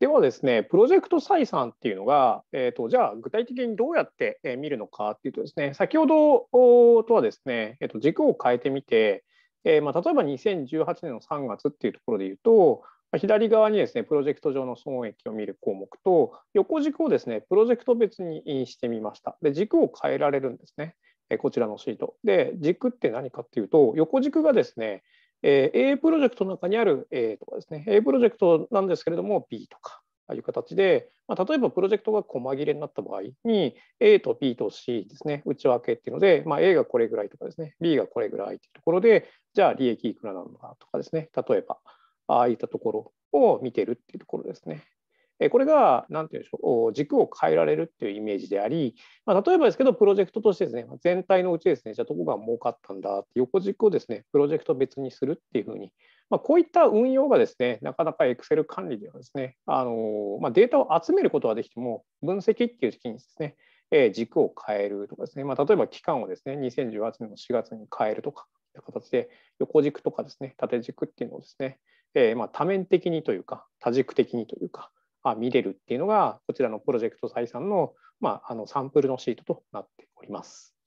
ではですね、プロジェクト採算っていうのが、えーと、じゃあ具体的にどうやって見るのかっていうとですね、先ほどとはですね、えーと、と軸を変えてみて、えー、まあ、例えば2018年の3月っていうところで言うと、左側にですね、プロジェクト上の損益を見る項目と、横軸をですね、プロジェクト別にしてみました。で、軸を変えられるんですね。こちらのシート。で、軸って何かっていうと、横軸がですね、えー、A プロジェクトの中にある A とかですね、A プロジェクトなんですけれども B とか、ああいう形で、まあ、例えばプロジェクトが細切れになった場合に、A と B と C ですね、内訳っていうので、まあ、A がこれぐらいとかですね、B がこれぐらいっていうところで、じゃあ利益いくらなのかとかですね、例えば、ああいったところを見てるっていうところですね。これが何て言うんでしょう軸を変えられるっていうイメージであり、まあ、例えばですけどプロジェクトとしてですね全体のうちですねじゃあどこが儲かったんだって横軸をですねプロジェクト別にするっていうふうに、まあ、こういった運用がですねなかなか Excel 管理ではですねあの、まあ、データを集めることはできても分析っていう時にですね軸を変えるとかですね、まあ、例えば期間をですね2018年の4月に変えるとか形で横軸とかですね縦軸っていうのをですね、えー、まあ多面的にというか多軸的にというか、まあ、見れるっていうのが、こちらのプロジェクト採算の,、まあ、あのサンプルのシートとなっております。